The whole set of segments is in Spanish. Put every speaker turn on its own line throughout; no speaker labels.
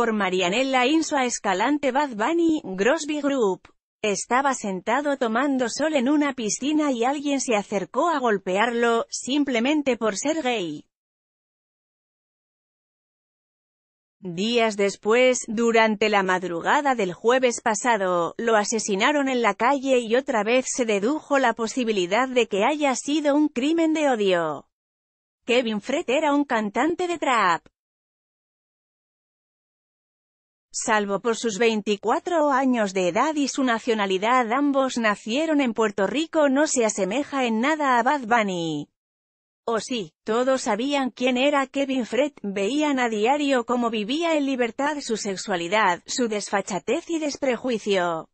por Marianella Insua Escalante Bad Bunny, Grosby Group. Estaba sentado tomando sol en una piscina y alguien se acercó a golpearlo, simplemente por ser gay. Días después, durante la madrugada del jueves pasado, lo asesinaron en la calle y otra vez se dedujo la posibilidad de que haya sido un crimen de odio. Kevin Fred era un cantante de trap. Salvo por sus 24 años de edad y su nacionalidad ambos nacieron en Puerto Rico no se asemeja en nada a Bad Bunny. O sí, todos sabían quién era Kevin Fred, veían a diario cómo vivía en libertad su sexualidad, su desfachatez y desprejuicio.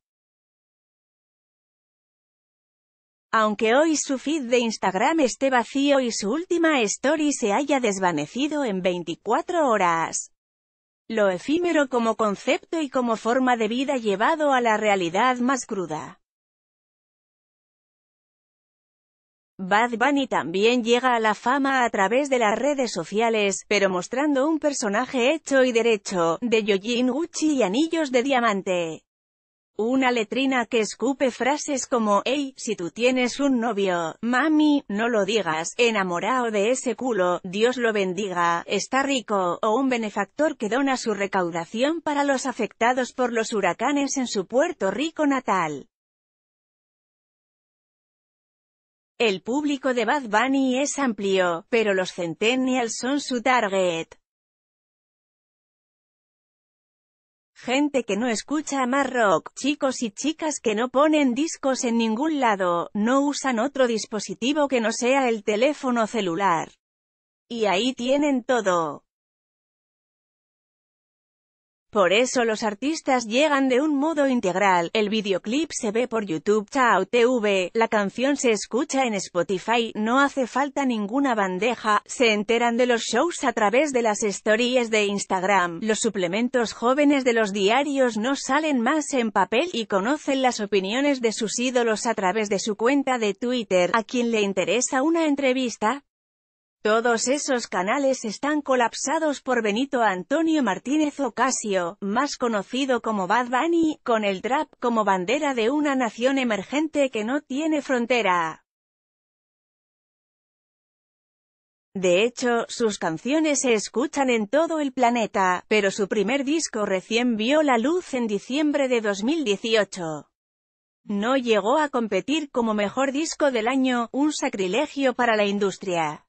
Aunque hoy su feed de Instagram esté vacío y su última story se haya desvanecido en 24 horas lo efímero como concepto y como forma de vida llevado a la realidad más cruda. Bad Bunny también llega a la fama a través de las redes sociales, pero mostrando un personaje hecho y derecho, de Yojin Gucci y anillos de diamante. Una letrina que escupe frases como, hey, si tú tienes un novio, mami, no lo digas, enamorado de ese culo, Dios lo bendiga, está rico, o un benefactor que dona su recaudación para los afectados por los huracanes en su Puerto Rico natal. El público de Bad Bunny es amplio, pero los Centennials son su target. Gente que no escucha más rock, chicos y chicas que no ponen discos en ningún lado, no usan otro dispositivo que no sea el teléfono celular. Y ahí tienen todo. Por eso los artistas llegan de un modo integral, el videoclip se ve por YouTube, Chao TV, la canción se escucha en Spotify, no hace falta ninguna bandeja, se enteran de los shows a través de las stories de Instagram, los suplementos jóvenes de los diarios no salen más en papel y conocen las opiniones de sus ídolos a través de su cuenta de Twitter, a quien le interesa una entrevista, todos esos canales están colapsados por Benito Antonio Martínez Ocasio, más conocido como Bad Bunny, con el trap como bandera de una nación emergente que no tiene frontera. De hecho, sus canciones se escuchan en todo el planeta, pero su primer disco recién vio la luz en diciembre de 2018 no llegó a competir como mejor disco del año, un sacrilegio para la industria.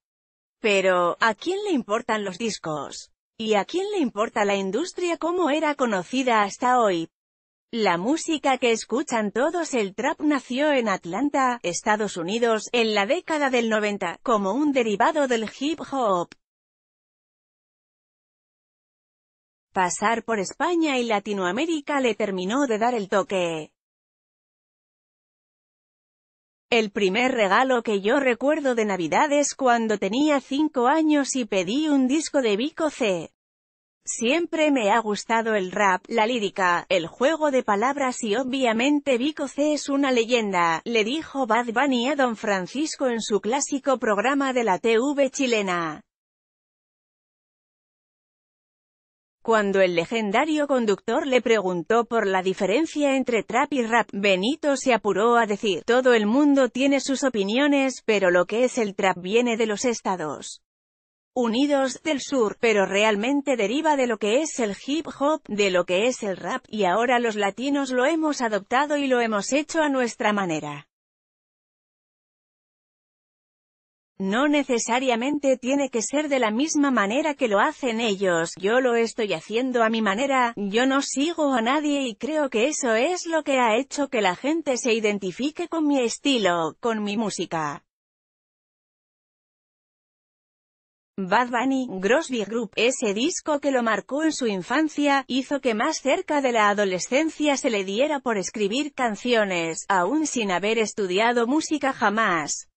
Pero, ¿a quién le importan los discos? ¿Y a quién le importa la industria como era conocida hasta hoy? La música que escuchan todos el trap nació en Atlanta, Estados Unidos, en la década del 90, como un derivado del hip hop. Pasar por España y Latinoamérica le terminó de dar el toque. El primer regalo que yo recuerdo de Navidad es cuando tenía 5 años y pedí un disco de Vico C. Siempre me ha gustado el rap, la lírica, el juego de palabras y obviamente Vico C es una leyenda, le dijo Bad Bunny a Don Francisco en su clásico programa de la TV chilena. Cuando el legendario conductor le preguntó por la diferencia entre trap y rap, Benito se apuró a decir, todo el mundo tiene sus opiniones, pero lo que es el trap viene de los Estados Unidos del Sur, pero realmente deriva de lo que es el hip hop, de lo que es el rap, y ahora los latinos lo hemos adoptado y lo hemos hecho a nuestra manera. No necesariamente tiene que ser de la misma manera que lo hacen ellos, yo lo estoy haciendo a mi manera, yo no sigo a nadie y creo que eso es lo que ha hecho que la gente se identifique con mi estilo, con mi música. Bad Bunny, Grosby Group, ese disco que lo marcó en su infancia, hizo que más cerca de la adolescencia se le diera por escribir canciones, aún sin haber estudiado música jamás.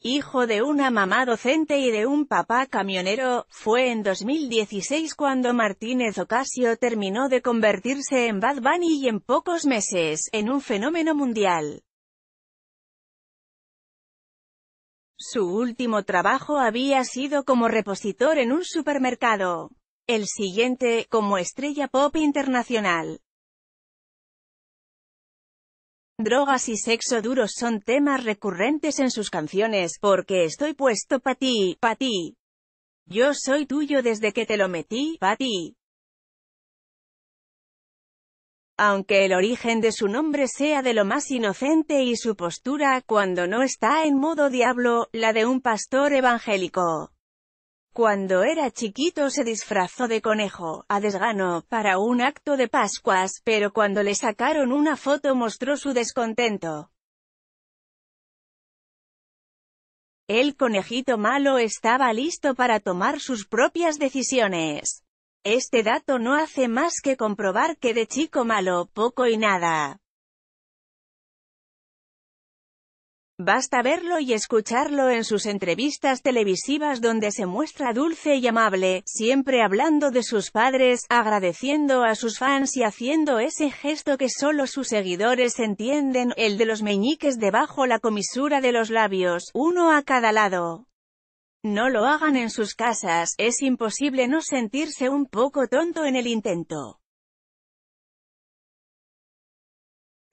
hijo de una mamá docente y de un papá camionero, fue en 2016 cuando Martínez Ocasio terminó de convertirse en Bad Bunny y en pocos meses, en un fenómeno mundial. Su último trabajo había sido como repositor en un supermercado. El siguiente, como estrella pop internacional. Drogas y sexo duros son temas recurrentes en sus canciones, porque estoy puesto pa' ti, pa' ti. Yo soy tuyo desde que te lo metí, pa' ti. Aunque el origen de su nombre sea de lo más inocente y su postura, cuando no está en modo diablo, la de un pastor evangélico. Cuando era chiquito se disfrazó de conejo, a desgano, para un acto de Pascuas, pero cuando le sacaron una foto mostró su descontento. El conejito malo estaba listo para tomar sus propias decisiones. Este dato no hace más que comprobar que de chico malo, poco y nada. Basta verlo y escucharlo en sus entrevistas televisivas donde se muestra dulce y amable, siempre hablando de sus padres, agradeciendo a sus fans y haciendo ese gesto que solo sus seguidores entienden, el de los meñiques debajo la comisura de los labios, uno a cada lado. No lo hagan en sus casas, es imposible no sentirse un poco tonto en el intento.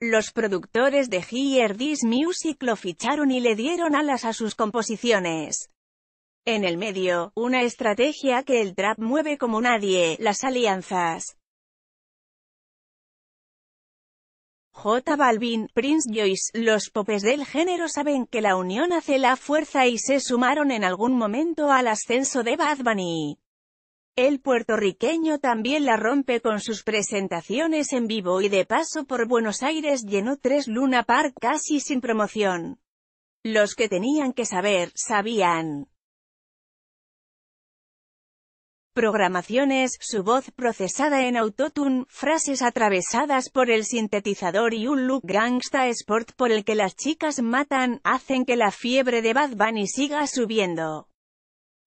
Los productores de Hear Music lo ficharon y le dieron alas a sus composiciones. En el medio, una estrategia que el trap mueve como nadie, las alianzas. J Balvin, Prince Joyce, los popes del género saben que la unión hace la fuerza y se sumaron en algún momento al ascenso de Bad Bunny. El puertorriqueño también la rompe con sus presentaciones en vivo y de paso por Buenos Aires llenó tres Luna Park casi sin promoción. Los que tenían que saber, sabían. Programaciones, su voz procesada en autotune, frases atravesadas por el sintetizador y un look gangsta sport por el que las chicas matan, hacen que la fiebre de Bad Bunny siga subiendo.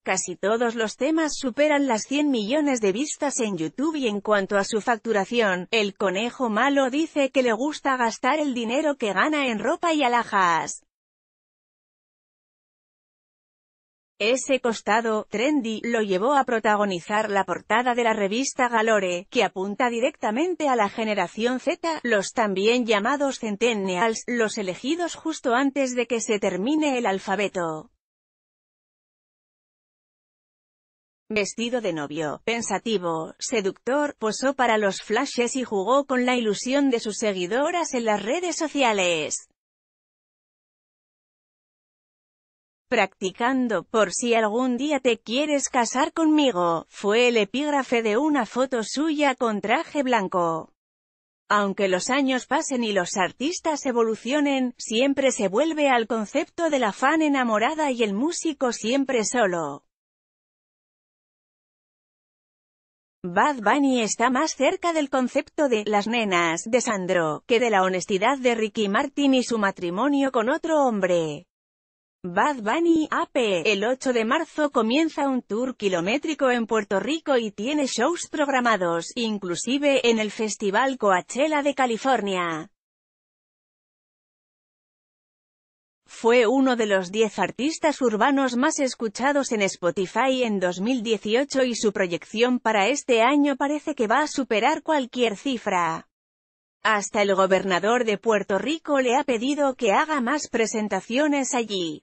Casi todos los temas superan las 100 millones de vistas en YouTube y en cuanto a su facturación, el conejo malo dice que le gusta gastar el dinero que gana en ropa y alhajas. Ese costado, trendy, lo llevó a protagonizar la portada de la revista Galore, que apunta directamente a la generación Z, los también llamados Centennials, los elegidos justo antes de que se termine el alfabeto. Vestido de novio, pensativo, seductor, posó para los flashes y jugó con la ilusión de sus seguidoras en las redes sociales. Practicando por si algún día te quieres casar conmigo, fue el epígrafe de una foto suya con traje blanco. Aunque los años pasen y los artistas evolucionen, siempre se vuelve al concepto de la fan enamorada y el músico siempre solo. Bad Bunny está más cerca del concepto de «las nenas» de Sandro, que de la honestidad de Ricky Martin y su matrimonio con otro hombre. Bad Bunny AP. El 8 de marzo comienza un tour kilométrico en Puerto Rico y tiene shows programados, inclusive en el Festival Coachella de California. Fue uno de los 10 artistas urbanos más escuchados en Spotify en 2018 y su proyección para este año parece que va a superar cualquier cifra. Hasta el gobernador de Puerto Rico le ha pedido que haga más presentaciones allí.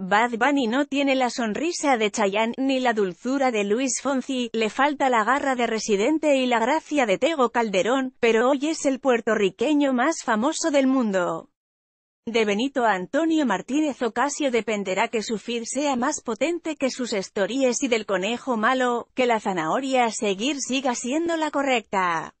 Bad Bunny no tiene la sonrisa de Chayanne ni la dulzura de Luis Fonzi, le falta la garra de Residente y la gracia de Tego Calderón, pero hoy es el puertorriqueño más famoso del mundo. De Benito Antonio Martínez Ocasio dependerá que su feed sea más potente que sus stories y del conejo malo, que la zanahoria a seguir siga siendo la correcta.